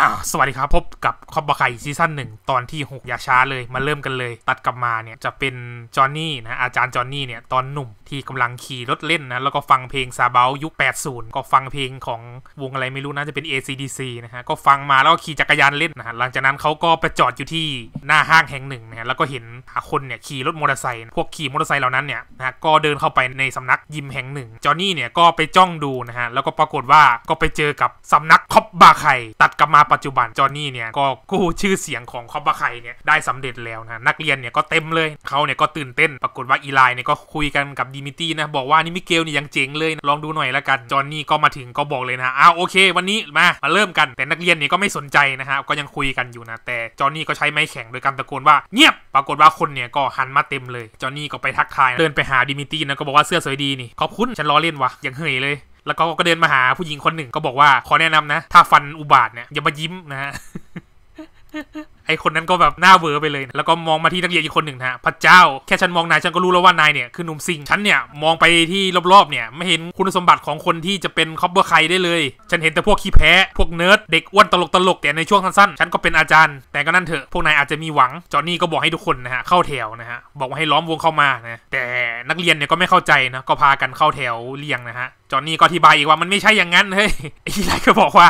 อ่าสวัสดีครับ พบกับคอบบะไคซีซั่นหนึ่งตอนที่ 6 อย่าช้าเลยมาเริ่มกันเลย ตัดกลับมาเนี่ยจะเป็นจอห์นนี่นะอาจารย์จอห์นนี่เนี่ยตอนหนุ่มที่กำลังขี่รถเล่นนะแล้วก็ฟังเพลงซาเบลยุค80 ก็ฟังเพลงของวงอะไรไม่รู้นะจะเป็น ACDC นะฮะก็ฟังมาแล้วก็ขี่จักรยานเล่นนะฮะหลังจากนั้นเขาก็ไปจอดอยู่ที่หน้าห้างแห่งหนึ่งนะฮะแล้วก็เห็นคนเนี่ยขี่รถมอเตอร์ไซค์พวกขี่มอเตอร์ไซค์เหล่านั้นเนี่ยนะฮะก็เดินเข้าไปในสำนักยิมแห่งหนึ่ง จอนนี่เนี่ยก็ไปจ้องดูนะฮะแล้วก็ปรากฏว่าก็ไปเจอกับสานักคอบบาไ่ตัดกลับมาปัจจุบันจอห์นนี่เนี่ยก็กู้ชื่อเสียงของคอบะไคเนี่ยได้สำเร็จแล้วนะนักเรียนเนี่ยก็เต็มเลยเขาเนี่ยก็ตื่นเต้นปรากฏว่าอีไลเนี่ยก็คุยกันกับดิมิตี้นะบอกว่านี่มิเกลเนี่ยยังเจ๋งเลย ลองดูหน่อยละกัน จอห์นนี่ก็มาถึงก็บอกเลยนะอ้าวโอเควันนี้มามาเริ่มกัน แต่นักเรียนเนี่ยก็ไม่สนใจนะฮะก็ยังคุยกันอยู่นะแต่จอห์นนี่ก็ใช้ไม้แข็งโดยการตะโกนว่าเงียบปรากฏว่าคนเนี่ยก็หันมาเต็มเลยจอห์นนี่ก็ไปทักทายเดินไปหาดิมิตี้นะก็บอกว่าเสื้อสวยดีนี่ขอบคุณฉันล้อเล่นวะยังเหยเลยแล้วก็ก็เดินมาหาผู้หญิงคนหนึ่งก็บอกว่า ขอแนะนำนะ ถ้าฟันอุบาทเนี่ย อย่ามายิ้มนะฮะไอคนนั้นก็แบบหน้าเวอร์ไปเลยนะแล้วก็มองมาที่นักเรียนอีกคนหนึ่งนะพระเจ้า แค่ฉันมองนายฉันก็รู้แล้วว่านายเนี่ยคือหนุ่มซิงฉันเนี่ยมองไปที่รอบๆเนี่ยไม่เห็นคุณสมบัติของคนที่จะเป็นคอปเบอร์ใครได้เลย ฉันเห็นแต่พวกขี้แพ้ พวกเนิร์ด เด็กอ้วนตลกตลกแต่ในช่วงสั้นๆฉันก็เป็นอาจารย์ แต่ก็นั่นเถอะ พวกนายอาจจะมีหวัง จอหนี่ก็บอกให้ทุกคนนะฮะ เข้าแถวนะฮะ บอกว่าให้ล้อมวงเข้ามานะแต่นักเรียนเนี่ยก็ไม่เข้าใจนะ ก็พากันเข้าแถวเรียงนะฮะ จอหนนี่ก็อธิบายอีกว่า มันไม่ใช่อย่างนั้นเฮ้ยไอ้ไรก็บอกว่า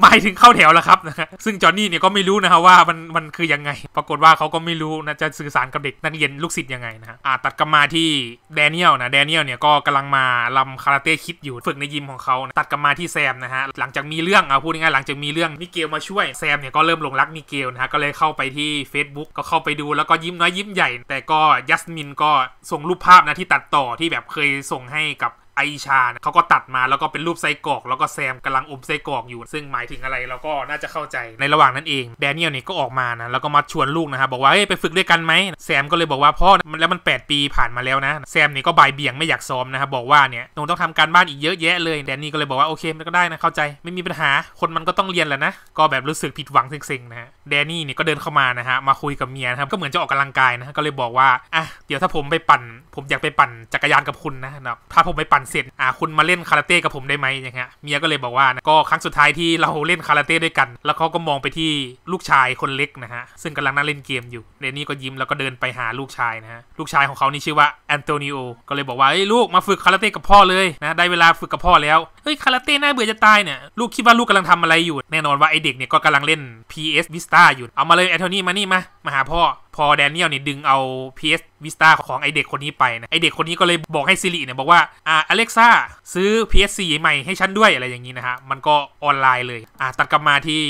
หมายถึงเข้าแถวแล้วครับนะซึ่งจอห์นนี่เนี่ยก็ไม่รู้นะครับว่ามันมันคือยังไง ปรากฏว่าเขาก็ไม่รู้นะจะสื่อสารกับเด็ก นักเรียนลูกศิษย์ยังไงนะอ่าตัดกลับมาที่แดเนียลนะแดเนียลเนี่ยก็กำลังมาลำคาราเต้คิดอยู่ฝึกในยิมของเขานะตัดกลับมาที่แซมนะฮะหลังจากมีเรื่องเอาพูดง่ายๆหลังจากมีเรื่องมิเกลมาช่วยแซมเนี่ยก็เริ่มหลงรักมิเกลนะฮะก็เลยเข้าไปที่ Facebook ก็เข้าไปดูแล้วก็ยิ้มน้อยยิ้มใหญ่แต่ก็ยัสมินก็ส่งรูปภาพนะที่ตัดต่อที่แบบเคยส่งให้กับไอชาเขาก็ตัดมาแล้วก็เป็นรูปไซกอก แล้วก็แซมกำลังอมไซกอกอยู่ซึ่งหมายถึงอะไรเราก็น่าจะเข้าใจในระหว่างนั้นเองแดเนียลเนี่ยก็ออกมานะแล้วก็มาชวนลูกนะครับบอกว่าเฮ้ยไปฝึกด้วยกันไหมแซมก็เลยบอกว่าพ่อแล้วมัน 8 ปีผ่านมาแล้วนะ แซมเนี่ยก็บายเบี่ยงไม่อยากซ้อมนะครับบอกว่าเนี่ยหนูต้องทำการบ้านอีกเยอะแยะเลยแดนนี่ก็เลยบอกว่าโอเคมันก็ได้นะเข้าใจไม่มีปัญหาคนมันก็ต้องเรียนแหละนะก็แบบรู้สึกผิดหวังเซ็งๆนะฮะแดนนี่เนี่ยก็เดินเข้ามานะฮะมาคุยกับเมียนะครับก็เหมือนจะออกกำลังกายนะก็เลยบอกว่าอ่ะเดี๋ยวถ้าผมไปปั่น ผมอยากไปปั่นจักรยานกับคุณนะครับถ้าผมไปปั่นเสร็จอ่าคุณมาเล่นคาราเต้กับผมได้ไหมอย่างเงี้ย เมียก็เลยบอกว่านะก็ครั้งสุดท้ายที่เราเล่นคาราเต้ด้วยกัน แล้วเขาก็มองไปที่ลูกชายคนเล็กนะฮะ ซึ่งกำลังนั่งเล่นเกมอยู่เดนนี่ก็ยิ้มแล้วก็เดินไปหาลูกชายนะฮะ ลูกชายของเขานี่ชื่อว่าแอนโตนิโอก็เลยบอกว่า เฮ้ยลูกมาฝึกคาราเต้กับพ่อเลยนะ ได้เวลาฝึกกับพ่อแล้ว เฮ้ยคาราเต้น่าเบื่อจะตายเนี่ย ลูกคิดว่าลูกกำลังทำอะไรอยู่ แน่นอนว่าไอเด็กเนี่ยก็กำลังเล่น PS Vista อยู่ เอามาเลยแอนโทนี่มานี่มา มาหาพ่อพอแดเนียลเนี่ยดึงเอา PS Vista ของ ไอเด็ก คนนี้ไป นะ ไอเด็ก คนนี้ก็เลยบอกให้ซิริเนี่ย บอก ว่าอ่าอเล็กซ่า ซื้อ PS4 ใหม่ให้ ฉัน ด้วยอะไรอย่างนี้นะ ฮะ มันก็ออนไลน์เลย อ่าตัดกลับ มาที่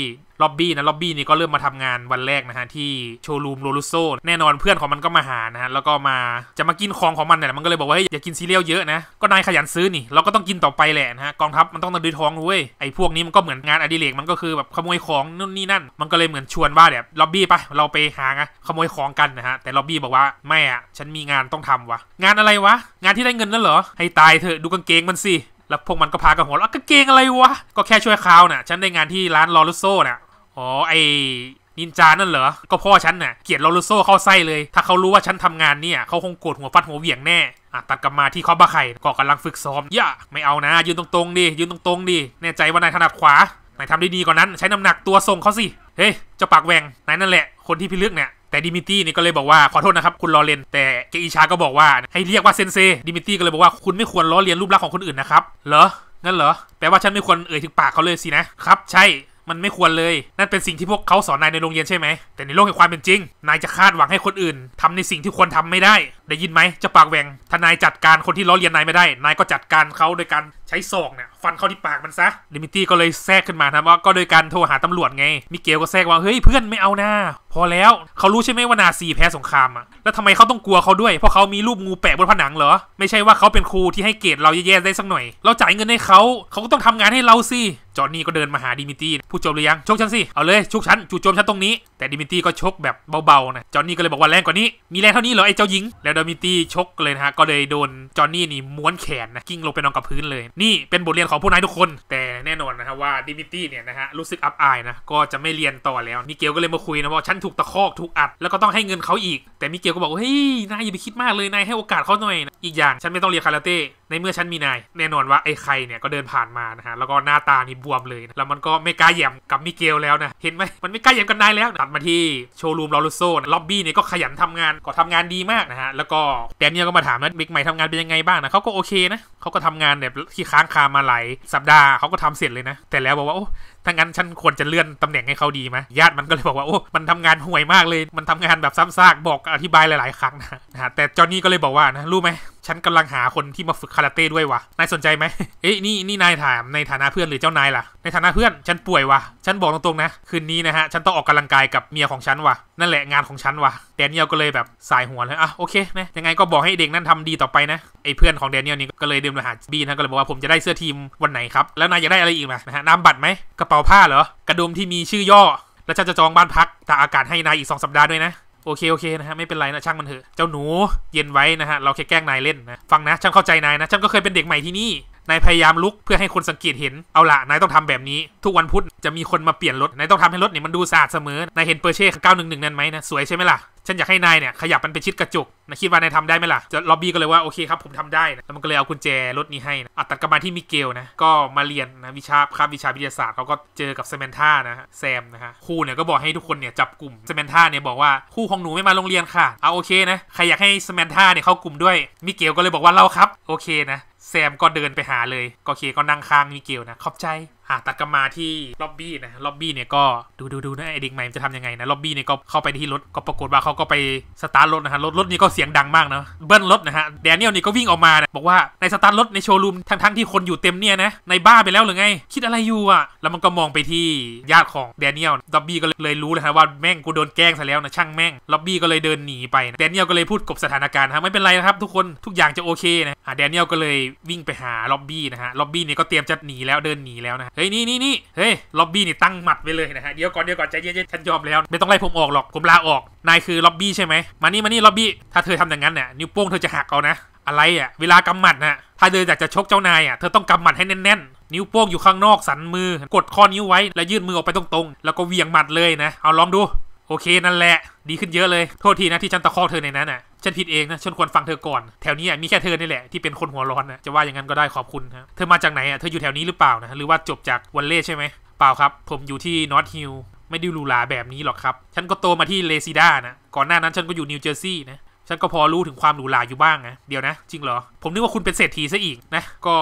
ล็อบบี้นะล็อบบี้นี่ก็เริ่มมาทำงานวันแรกนะฮะที่โชว์รูมโรลุโซแน่นอนเพื่อนของมันก็มาหานะฮะแล้วก็มาจะมากินของของมันเนี่ยมันก็เลยบอกว่าอย่ากินซีเรียลเยอะนะก็นายขยันซื้อนี่เราก็ต้องกินต่อไปแหละนะฮะกองทัพมันต้องดื้อท้องด้วยไอ้พวกนี้มันก็เหมือนงานอดิเรกมันก็คือแบบขโมยของนู่นนี่นั่น มันก็เลยเหมือนชวนว่าเ๋ยบล็อบบี้ไปเราไปหาขโมยของกันนะฮะแต่ล็อบบี้บอกว่าไม่อ่ะฉันมีงานต้องทำวะงานอะไรวะงานที่ได้เงินนั่นเหรอ ให้ตายเถอะดูกางเกงมันสิแล้วพวกมันก็พากันหัวเราะกางเกงอะไรวะก็แค่ช่วยคราวน่ะฉันได้งานที่ร้านลอรุโซ่น่ะอ๋อไอนินจานั่นเหรอ ก็พ่อฉันน่ะเกลียดลอรุโซเข้าไส้เลย ถ้าเขารู้ว่าฉันทำงานเนี่ยเขาคงโกรธหัวฟัดหัวเหวี่ยงแน่ อ่ะตัดกลับมาที่คอบาไข่ก็กำลังฝึกซ้อมย่าไม่เอานะ ยืนตรงๆดิยืนตรงๆดิแน่ใจว่านายถนัดขวานายทำได้ดีกว่านั้น ใช้น้ำหนักตัวส่งเขาสิ เฮ้ยเจ้าปากแหว่งนายนั่นแหละคนที่พิลึกเนี่ย แต่ดิมิตี้นี่ก็เลยบอกว่าขอโทษนะครับคุณลอเรน แต่เกอิชาก็บอกว่าให้เรียกว่าเซนเซดิมิตี้ก็เลยบอกว่าคุณไม่ควรล้อเลียนรูปลักษณ์ของคนอื่นนะครับ เหรอนั้นเหรอแปลว่าฉันไม่ควรเอ่ยถึงปากเขาเลยสินะครับใช่มันไม่ควรเลยนั่นเป็นสิ่งที่พวกเขาสอนนายในโรงเรียนใช่ไหม แต่ในโลกแห่งความเป็นจริง นายจะคาดหวังให้คนอื่นทำในสิ่งที่ควรทำไม่ได้ได้ยินไหมจะปากแหวงทนายจัดการคนที่ล้อเลียนนายไม่ได้ นายก็จัดการเขาโดยการใช้ศอกเนี่ยฟันเข้าที่ปากมันซะลิมิตี้ก็เลยแทรกขึ้นมานะว่าก็โดยการโทรหาตำรวจไงมิเกลก็แทรกว่า เฮ้ยเพื่อนไม่เอาหน้าพอแล้วเขารู้ใช่ไหมว่านาซีแพ้สงครามอะแล้วทำไมเขาต้องกลัวเขาด้วยเพราะเขามีรูปงูแปะบนผนังเหรอ ไม่ใช่ว่าเขาเป็นครูที่ให้เกรดเราแย่ๆได้สักหน่อยเราจ่ายเงินให้เขาเขาก็ต้องทำงานให้เราสิจอนนี่ก็เดินมาหาดิมิตี้ผู้โจมหรือยังชกฉันสิเอาเลยชกฉันจู่โจมฉันตรงนี้แต่ดิมิตี้ก็ชกแบบเบาๆนะจอนนี่ก็เลยบอกว่าแรงกว่านี้มีแรงเท่านี้เหรอไอ้เจ้าหญิงแล้วอรมิตี้ชกเลยนะฮะก็เลยโดนจอนนี่นี่ม้วนแขนนะกิ้งลงไปนอนกับพื้นเลยนี่เป็นบทเรียนของผู้นายทุกคน แต่แน่นอนนะครับว่าดิมิตี้เนี่ยนะฮะรู้สึกอับอายนะก็จะไม่เรียนต่อแล้วมิเกลก็เลยมาคุยนะว่าฉันถูกตะคอกถูกอัดแล้วก็ต้องให้เงินเขาอีก แต่มิเกลก็บอกเฮ้ยนายอย่าไปคิดมากเลยนายให้โอกาสเขาหน่อยนะอีกอย่างฉันไม่ต้องเรียนคาราเต้ในเมื่อฉันมีนาย แน่นอนว่าไอ้ใครเนี่ยก็เดินผ่านมานะฮะแล้วก็หน้าตานี่บวมเลย แล้วมันก็ไม่กล้าหยยมกับมิเกลแล้วนะเห็นไหมมันไม่กล้าหย้มกันนายแล้วตัดมาที่โชว์รูมลอรุโซล็อบบี้เนี่ยก็ขยันทำงานก็ทำงานดีมากนะฮะแล้วก็แดเนียลก็มาถามนะบิ๊กใหม่ทำงานเป็นยังไงบ้างนะเขาก็โอเคนะเขาก็ทำงานแบบที่ค้างคามาหลายสัปดาห์เขาก็ทำเสร็จเลยนะ แต่แล้วบอกว่าโอ้ถ้างั้นฉันควรจะเลื่อนตำแหน่งให้เขาดีไหมญาติมันก็เลยบอกว่าโอ้มันทำงานห่วยมากเลยมันทำงานแบบซ้ำซากบอกอธิบายหลายๆ ครั้งนะฮะแต่จอ์นนี่ก็เลยบอกว่านะรู้ไหมฉันกำลังหาคนที่มาฝึกคาราเต้ด้วยวะนายสนใจไหมเอ๊ะนี่นี่นายถามในฐานะเพื่อนหรือเจ้านายล่ะในฐานะเพื่อนฉันป่วยวะฉันบอกตรงๆนะ คืนนี้นะฮะ ฉันต้องออกกำลังกายกับเมียของฉันวะนั่นแหละงานของฉันวะแดเนียลก็เลยแบบสายหัวเลยอ่ะโอเคนะยังไงก็บอกให้เด็กนั่นทำดีต่อไปนะไอ้เพื่อนของแดเนียลนี่ก็เลยเดินไปหาบีนะก็เลยบอกว่าผมจะได้เสื้อทีมวันไหนครับแล้วนายอยากได้อะไรอีกนะฮะน้ำบัตรไหมกระเป๋าผ้าเหรอ กระดุมที่มีชื่อย่อแล้วฉันจะจองบ้านพักตากอากาศให้นายอีกสองสัปดาห์ด้วยนะ โอเค โอเค นะฮะ ไม่เป็นไรนะช่างมันเถอะเจ้าหนูเย็นไว้นะฮะ เราแค่แกล้งนายเล่นนะ ฟังนะช่างเข้าใจนายนะช่างก็เคยเป็นเด็กใหม่ที่นี่นายพยายามลุกเพื่อให้คนสังเกตเห็น เอาละนายต้องทำแบบนี้ ทุกวันพุธจะมีคนมาเปลี่ยนรถ นายต้องทำให้รถเนี่ยมันดูสะอาดเสมอ นายเห็นเปอร์เช่911 นั่นไหมนะสวยใช่ไหมล่ะ ฉันอยากให้นายเนี่ยขยับมันไปชิดกระจกนยคิดว่านายทำได้ไหมล่ะ จะล็อบบี้ก็เลยว่า โอเคครับ ผมทำได้นะแล้วมันก็เลยเอากุญแจรถนี้ให้นะอัตัดกลับมาที่มิเกลนะ ก็มาเรียนนะวิชาคาบวิชาวิทยาศาสตร์เขาก็เจอกับเซมนท่านะฮะแซมนะฮะครูเนี่ยก็บอกให้ทุกคนเนี่ยจับกลุ่มเซมนท่าเนี่ยบอกว่าครูของหนูไม่มาโรงเรียนค่ะเอาโอเคนะใครอยากให้เซมนท่าเนี่ยเข้ากลุ่มด้วยมิเกลก็เลยบอกว่าเราครับโอเคนะแซมก็เดินไปหาเลย ก็เคก็นั่งค้างมิเกลนะ ขอบใจอ่ะตัดกลับมาที่ล็อบบี้นะล็อบบี้เนี่ยก็ดูดูดูนะไอเด็กใหม่จะทำยังไงนะล็อบบี้เนี่ยก็เข้าไปที่รถ ก็ปรากฏว่าเขาก็ไปสตาร์ท รถนะฮะรถรถนี้ก็เสียงดังมากเนาะเบิ้ลรถนะฮะแดเนียลนี่ก็วิ่งออกมานะบอกว่าในสตาร์ทรถในโชว์รูมทั้งทั้งที่คนอยู่เต็มเนี่ยนะในบ้าไปแล้วหรือไง คิดอะไรอยู่อ่ะแล้วมันก็มองไปที่ญาติของแดเนียลล็อบบี้ก็เลยรู้เลยฮะว่าแม่งกูโดนแกล้งซะแล้วนะช่างแม่งล็อบบี้ก็เลยเดินหนีไปเดแดเนียลก็เลยพูดกบสถานการณ์ฮะไม่เป็นไรนะครับ ทุกคนทุกอย่างจะโอเคนะะแดเนียลก็เลยวิ่งไปหาล็อบบี้นะฮะล็อบบี้เนี่ยก็เตรียมจะหนีแล้วเดินหนีแล้วนะฮ้ยนี่นี่นี่เฮ้ยล็อบบี้นี่ ตั้งหมัดไปเลยนะฮะเดี๋ยวก่อน เดี๋ยวก่อนใจเย็นๆฉันยอมแล้วไม่ต้องไล่ผมออกหรอกผมลาออกนายคือล็อบบี้ใช่ไหมมานี่มานี่ล็อบบี้ถ้าเธอทำอย่างนั้นเนี่ยนิ้วโป้งเธอจะหักเอานะ อะไรอ่ะเวลากำหมัดนะถ้าเธออยากจะชกเจ้านายอ่ะเธอต้องกำหมัดให้แน่น ๆ นิ้วโป้งอยู่ข้างนอกสันมือ กดข้อนิ้วไว้แล้วยื่นมือออกไปตรงๆ แล้วก็เวียงหมัดเลยนะเอาลองดูโอเคนั่นแหละดีขึ้นเยอะเลยโทษทีนะที่ฉันตะคอกเธอในนั้นอ่ะฉันผิดเองนะ ฉันควรฟังเธอก่อน แถวนี้มีแค่เธอนี่แหละ ที่เป็นคนหัวร้อนนะจะว่าอย่างนั้นก็ได้ขอบคุณนะเธอมาจากไหนอ่ะ เธออยู่แถวนี้หรือเปล่านะ หรือว่าจบจากวันเล่ใช่ไหมเปล่าครับ ผมอยู่ที่นอตฮิลไม่ได้ลูลาแบบนี้หรอกครับ ฉันก็โตมาที่เลซิด้านะ ก่อนหน้านั้นฉันก็อยู่นิวเจอร์ซีย์นะฉันก็พอรู้ถึงความหรูหราอยู่บ้างนะเดี๋ยวนะจริงเหรอผมนึกว่าคุณเป็นเศรษฐีซะอีกนะก็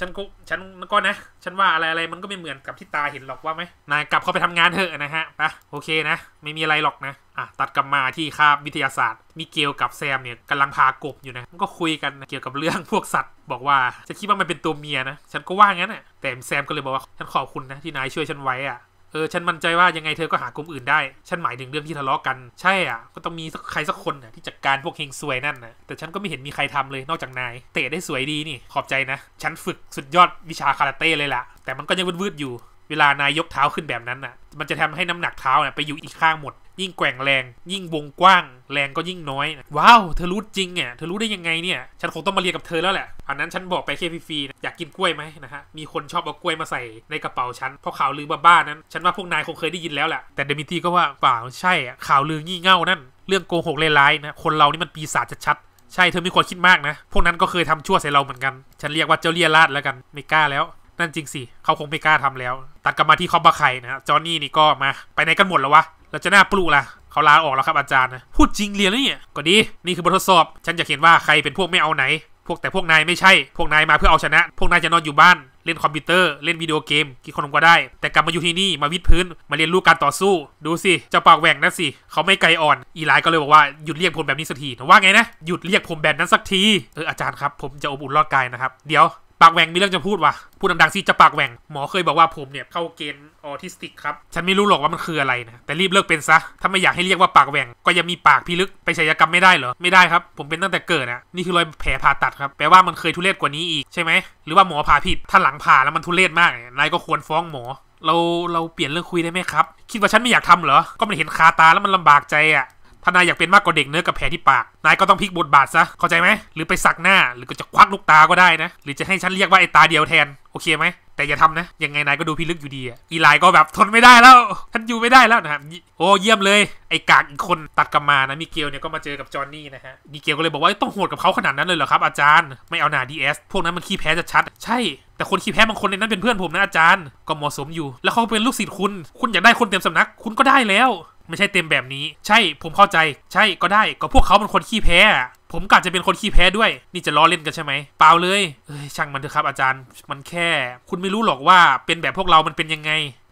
ฉันก็ฉันก็นะ ฉันว่าอะไรอะไรมันก็ไม่เหมือนกับที่ตาเห็นหรอกว่าไหมนายกลับเข้าไปทำงานเถอะนะฮะปะโอเคนะ ไม่มีอะไรหรอกนะอ่ะตัดกลับมาที่คาบวิทยาศาสตร์มีเกลกับแซมเนี่ยกำลังพากบอยู่นะมันก็คุยกันเกี่ยวกับเรื่องพวกสัตว์บอกว่าฉันคิดว่ามันเป็นตัวเมียนะ ฉันก็ว่างั้นอ่ะแต่แซมก็เลยบอกว่าฉันขอบคุณนะที่นายช่วยฉันไว้อ่ะเออฉันมั่นใจว่ายังไงเธอก็หากลุ่มอื่นได้ฉันหมายถึงเรื่องที่ทะเลาะกันใช่อ่ะ ก็ต้องมีสักใครสักคนน่ะที่จัดการพวกเฮงซวยนั่นนะแต่ฉันก็ไม่เห็นมีใครทำเลยนอกจากนายเตะได้สวยดีนี่ขอบใจนะ ฉันฝึกสุดยอดวิชาคาราเต้เลยล่ะ แต่มันก็ยังวืดๆอยู่ เวลานายยกเท้าขึ้นแบบนั้นน่ะมันจะทำให้น้ำหนักเท้าน่ะไปอยู่อีกข้างหมดยิ่งแกว่งแรง ยิ่งวงกว้างแรงก็ยิ่งน้อย ว้าวเธอรู้จริงเนี่ยเธอรู้ได้ยังไงเนี่ยฉันคงต้องมาเรียนกับเธอแล้วแหละอันนั้นฉันบอกไปเคฟฟีีะอยากกินกล้วยไหมนะฮะมีคนชอบเอากล้วยมาใส่ในกระเป๋าฉันเพราะข่าวลือบ้าๆนั้นฉันว่าพวกนายคงเคยได้ยินแล้วแหละแต่เดมิตี้ก็ว่าเปล่าใช่ข่าวลืองี่เง่านั่นเรื่องโกหกร้ายๆนะคนเรานี่มันปีศาจชัดใช่เธอมีความคิดมากนะพวกนั้นก็เคยทำชั่วใส่เราเหมือนกัน ฉันเรียกว่าเจ้าเลียราดแล้วกันไม่กล้าแล้ว นั่นจริงสิเขาคงไม่กล้าทำแล้วตัดกลับมาที่คอบะไข่นะจอนนี่นี่ก็มาไปไหนกันหมดแล้ววะแล้วจะน่าปลุกล่ะ เขาลาออกแล้วครับอาจารย์นะพูดจริงเรียนแล้วเนี่ยก็ดี นี่คือบททดสอบ ฉันจะเขียนว่าใครเป็นพวกไม่เอาไหน พวกแต่พวกนายไม่ใช่ พวกนายมาเพื่อเอาชนะ พวกนายจะนอนอยู่บ้าน เล่นคอมพิวเตอร์ เล่นวิดีโอเกม กินขนมก็ได้ แต่กลับมาอยู่ที่นี่ มาวิดพื้น มาเรียนรู้การต่อสู้ ดูสิ เจ้าปากแหว่งนั่นสิ เขาไม่ไกลอ่อน อีไลก็เลยบอกว่าหยุดเรียกผมแบบนี้สักที ว่าไงนะ หยุดเรียกผมแบบนั้นสักที เอออาจารย์ครับ ผมจะอบอุ่นรอดกายนะครับ เดี๋ยวปากแหว่งมีเรื่องจะพูดวะพูดดังๆสิจะปากแหว่ง หมอเคยบอกว่าผมเนี่ยเข้าเกณฑ์ออทิสติกครับฉันไม่รู้หรอกว่ามันคืออะไรนะแต่รีบเลิกเป็นซะถ้าไม่อยากให้เรียกว่าปากแหว่ง ก็ยังมีปากพิลึกไปศัลยกรรมไม่ได้เหรอไม่ได้ครับ ผมเป็นตั้งแต่เกิดนะนี่คือรอยแผลผ่าตัดครับแปลว่ามันเคยทุเรศกว่านี้อีกใช่ไหมหรือว่าหมอผ่าผิดถ้าหลังผ่าแล้วมันทุเรศมากนายก็ควรฟ้องหมอ เราเราเปลี่ยนเรื่องคุยได้ไหมครับคิดว่าฉันไม่อยากทำเหรอ ก็มันเห็นคาตาแล้วมันลำบากใจอะ่ะถ้านายอยากเป็นมากกว่าเด็กเนื้อกับแผลที่ปาก นายก็ต้องพลิกบทบาทซะ เข้าใจไหม หรือไปสักหน้า หรือก็จะควักลูกตาก็ได้นะ หรือจะให้ฉันเรียกว่าไอ้ตาเดียวแทน โอเคไหม แต่อย่าทำนะ ยังไง นายก็ดูพิลึกอยู่ดีอีไลก็แบบทนไม่ได้แล้วท่านอยู่ไม่ได้แล้วนะครับโอ้เยี่ยมเลย ไอ้กากอีกคนตัดกับมานะมิเกลเนี่ยก็มาเจอกับจอห์นนี่นะฮะมิเกลก็เลยบอกว่าต้องโหดกับเขาขนาดนั้นเลยเหรอครับ อาจารย์ ไม่เอาหนาดีเอสพวกนั้นมันขี้แพ้จะชัด ใช่ แต่คนขี้แพ้บางคนในนั้นเป็นเพื่อนผมนะอาจารย์ก็เหมาะสมอยู่ แล้วเขาเป็นลูกศิษย์คุณ คุณอยากได้คนเต็มสำนัก คุณก็ได้แล้วไม่ใช่เต็มแบบนี้ ใช่ผมเข้าใจ ใช่ก็ได้ก็พวกเขาเป็นคนขี้แพ้ผมกะจะเป็นคนขี้แพ้ด้วย นี่จะล้อเล่นกันใช่ไหม เปล่าเลยเช่างมันเถอะครับอาจารย์ มันแค่คุณไม่รู้หรอกว่าเป็นแบบพวกเรามันเป็นยังไง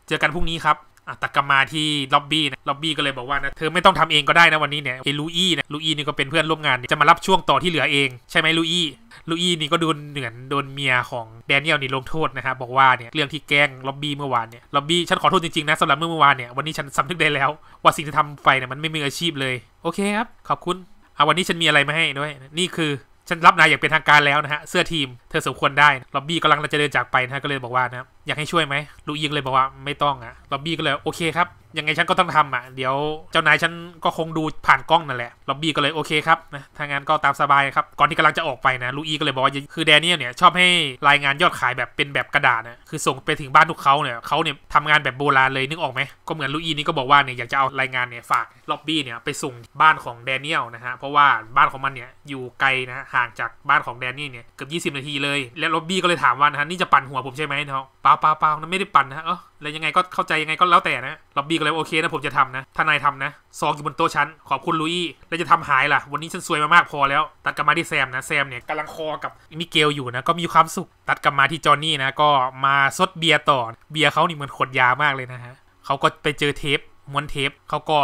เจอกันพรุ่งนี้ครับอ่ะตะกมาที่ล็อบบี้นะ ล็อบบี้ก็เลยบอกว่านะ เธอไม่ต้องทำเองก็ได้นะวันนี้เนี่ยไอ้ลูอี้นะลูอี้นี่ก็เป็นเพื่อนร่วมงาน จะมารับช่วงต่อที่เหลือเองใช่ไหมลูอี้ลูอี้นี่ก็โดนเหนือนโดนเมียของแดเนียลนี่ลงโทษนะครับบอกว่าเนี่ยเรื่องที่แกล้งล็อบบี้เมื่อวานเนี่ย ล็อบบี้ฉันขอโทษจริงๆนะสำหรับเมื่อวานเนี่ยวันนี้ฉันสำนึกได้แล้วว่าสิ่งที่ทำไปเนี่ยมันไม่มีอาชีพเลยโอเคครับขอบคุณเอาวันนี้ฉันมีอะไรมาให้ด้วยนี่คือฉันรับนายอย่างเป็นทางการแล้วนะฮะ เสื้อทีมเธอสมควรได้ล็อบบี้กำลังจะเดินจากไปนะฮะ ก็เลยบอกว่านะ อยากให้ช่วยไหมลูกยิงเลยบอกว่าไม่ต้องอะล็อบบี้ก็เลยโอเคครับยังไงฉันก็ต้องทำออ่ะ เดี๋ยวเจ้านายฉันก็คงดูผ่านกล้องนั่นแหละล็อบบี้ก็เลยโอเคครับนะทางงานก็ตามสบายครับ ก่อนที่กำลังจะออกไปนะลูอีก็เลยบอกว่า คือแดเนียลเนี่ยชอบให้รายงานยอดขายแบบเป็นแบบกระดาษนะคือส่งไปถึงบ้านทุกเขาเนี่ยเขาเนี่ยทำงานแบบโบราณเลยนึกออกไหมก็เหมือนลูอีนี่ก็บอกว่าเนี่ยอยากจะเอารายงานเนี่ยฝากล็อบบี้เนี่ยไปส่งบ้านของแดเนียลนะฮะเพราะว่าบ้านของมันเนี่ยอยู่ไกลนะห่างจากบ้านของแดเนียลเนี่ยเกือบ20 นาทีเลยแล้วล็อบบี้ก็เลยถามว่านะฮะนี่จะปั่นหัวผมใช่ไหมเนาะเปล่าเปล่าเปล่าไม่ได้ปั่นนะเออแลไรยังไงก็เข้าใจยังไงก็แล้วแต่นะล็อบบี้ก็เลยโอเคนะผมจะทำนะทนายทำนะ ซองอยู่บนโต๊ะชั้น ขอบคุณลุยแล้วจะทำหายล่ะ วันนี้ฉันซวยมามากพอแล้ว ตัดกลับมาที่แซมนะ แซมเนี่ยกำลังคอกับมิเกลอยู่นะ ก็มีความสุข ตัดกลับมาที่จอห์นนี่นะ ก็มาซดเบียร์ต่อ เบียร์เขานี่เหมือนขวดยามากเลยนะฮะเขาก็ไปเจอเทปม้วนเทป เขาก็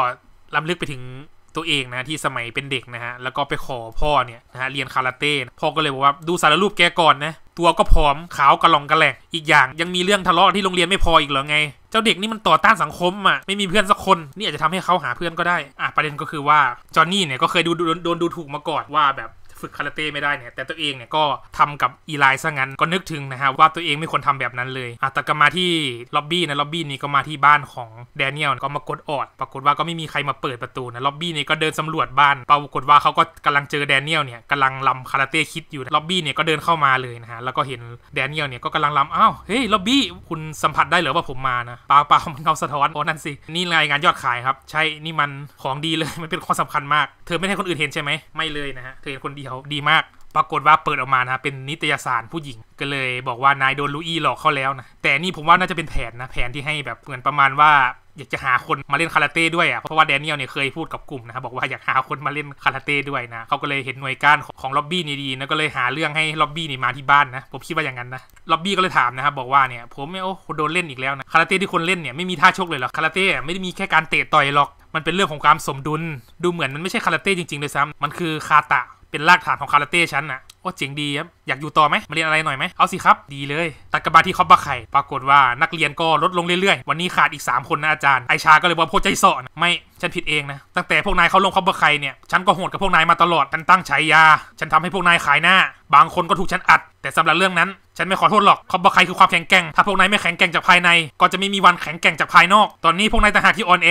ล้ำลึกไปถึงัวเองนะที่สมัยเป็นเด็กนะฮะแล้วก็ไปขอพ่อเนี่ยนะฮะเรียนคาราเต้พ่อก็เลยบอกว่าดูสารรูปแกก่อนนะตัวก็ผอมขาวกระหล่องกระแหลก อีกอย่างยังมีเรื่องทะเลาะที่โรงเรียนไม่พออีกเหรอไง เจ้าเด็กนี่มันต่อต้านสังคมอ่ะไม่มีเพื่อนสักคนนี่อาจจะทำให้เขาหาเพื่อนก็ได้อ่ะประเด็นก็คือว่าจอห์นนี่เนี่ยก็เคยดูโดนดูถูกมาก่อนว่าแบบฝึกคาราเต้ไม่ได้เนี่ยแต่ตัวเองเนี่ยก็ทำกับอีไลซะงั้น ก็นึกถึงนะฮะว่าตัวเองไม่ควรทาแบบนั้นเลยอ่ะแต่ก็มาที่ล็อบบี้นะล็อบบี้นี้ก็มาที่บ้านของแดเนียลก็มากดออด ปรากฏว่าก็ไม่มีใครมาเปิดประตูนะล็อบบี้นี่ก็เดินสำรวจบ้าน ปรากฏว่าเขาก็กำลังเจอแดเนียลเนี่ยกำลังลำคาราเต้คิดอยู่ ล็อบบี้เนี่ยก็เดินเข้ามาเลยนะฮะแล้วก็เห็นแดเนียลเนี่ยก็กำลังลำอ้าวเฮ้ยล็อบบี้คุณสัมผัสได้เหรอว่าผมมานะปาปามันเขาสะท้อนโอ้นั่นสินี่รายงานยอดขายครับใช่นี่มันของดีเลยมันเป็นข้อสำคัญมาก เธอไม่ให้คนอื่นเห็นใช่ไหมไม่เลยนะฮะเธอเห็นคนเดียวาดีมากปรากฏว่าเปิดออกมานะเป็นนิตยสารผู้หญิง ก็เลยบอกว่านายโดนลูอี้หลอกเขาแล้วนะ แต่นี่ผมว่าน่าจะเป็นแผนนะ แผนที่ให้แบบเหมือนประมาณว่าอยากจะหาคนมาเล่นคาราเต้ด้วยอ่ะ เพราะว่าแดเนียลเนี่ยเคยพูดกับกลุ่มนะครับบอกว่าอยากหาคนมาเล่นคาราเต้ด้วยนะเขาก็เลยเห็นหน่วยการของล็อบบี้นี่ดีนะก็เลยหาเรื่องให้ล็อบบี้นี่มาที่บ้านนะ ผมคิดว่าอย่างนั้นนะ ล็อบบี้ก็เลยถามนะครับ บอกว่าเนี่ยผมไม่โอ้โดนเล่นอีกแล้วนะ คาราเต้ที่คนเล่นเนี่ยไม่มีท่าชกเลยหรอกคาราเต้ไม่ได้มีแค่การเตะต่อยหรอกมันเป็นเรื่องของความสมดุลดูเหมือนมันไม่ใช่คาราเต้จริงๆเลยซ้ำมันคือคาตะเป็นรากฐานของคาราเต้ฉันนะโอ้เจ๋งดีครับ อยากอยู่ต่อไหมมาเรียนอะไรหน่อยไหมเอาสิครับ ดีเลยตัดกระบาที่คอบปะไข่ปรากฏว่านักเรียนก็ลดลงเรื่อยๆ วันนี้ขาดอีก 3 คนนะอาจารย์ ไอชา ก็เลยว่าพวกใจเสาะไม่ ฉันผิดเองนะ ตั้งแต่พวกนายเขาลงคอบปะไข่เนี่ย ฉันก็โหดกับพวกนายมาตลอดฉันตั้งใช้ยา ฉันทำให้พวกนายขายหน้า บางคนก็ถูกฉันอัด แต่สำหรับเรื่องนั้น ฉันไม่ขอโทษหรอก คอบปะไข่คือความแข็งแกร่ง ถ้าพวกนายไม่แข็งแกร่งจากภายใน ก็จะไม่มีวันแข็งแกร่งจากภายนอก ตอนนี้พวกนายต่างหากที่อ่อนแอ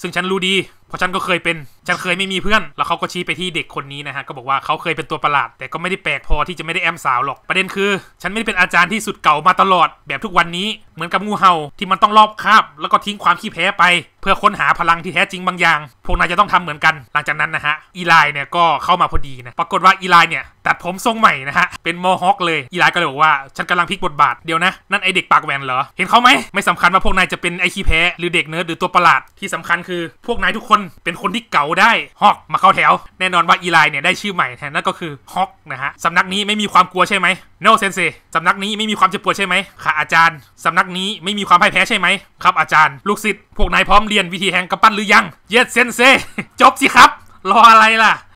ซึ่งฉันรู้ดีเพราะฉันก็เคยเป็น ฉันเคยไม่มีเพื่อน แล้วเขาก็ชี้ไปที่เด็กคนนี้นะฮะ ก็บอกว่าเขาเคยเป็นตัวประหลาด แต่ก็ไม่ได้แปลกพอที่จะไม่ได้แอมสาวหรอก ประเด็นคือ ฉันไม่ได้เป็นอาจารย์ที่สุดเก่ามาตลอดแบบทุกวันนี้ เหมือนกับงูเห่าที่มันต้องรอบคาบแล้วก็ทิ้งความขี้แพ้ไป เพื่อค้นหาพลังที่แท้จริงบางอย่าง พวกนายจะต้องทำเหมือนกัน หลังจากนั้นนะฮะ อีไลเนี่ยก็เข้ามาพอดีนะ ปรากฏว่าอีไลเนี่ยตัดผมทรงใหม่นะฮะ เป็นมอฮอคเลย อีไลก็เลยบอกว่าฉันกำลังพลิกบทบาทเดี๋ยวนะ นั่นไอเด็กปากแหวนเหรอเห็นเขาไหมไม่สำคัญว่าพวกนายจะเป็นไอขี้แพ้ หรือเด็กเนิร์ดหรือตัวประหลาดที่สำคัญคือพวกนายทุกคนนเป็นคนที่เก่าได้ฮอกมาเข้าแถวแน่นอนว่าอีไลเนี่ยได้ชื่อใหม่แทนนั่นก็คือฮอกนะฮะสำนักนี้ไม่มีความกลัวใช่ไหมโนเซนเซสำนักนี้ไม่มีความเจ็บปวดใช่ไหมค่ะอาจารย์สำนักนี้ไม่มีความพ่ายแพ้ใช่ไหมครับอาจารย์ลูกศิษย์พวกนายพร้อมเรียนวิธีแหงกระปั้นหรือยัง เยสเซนเซจบสิครับรออะไรล่ะ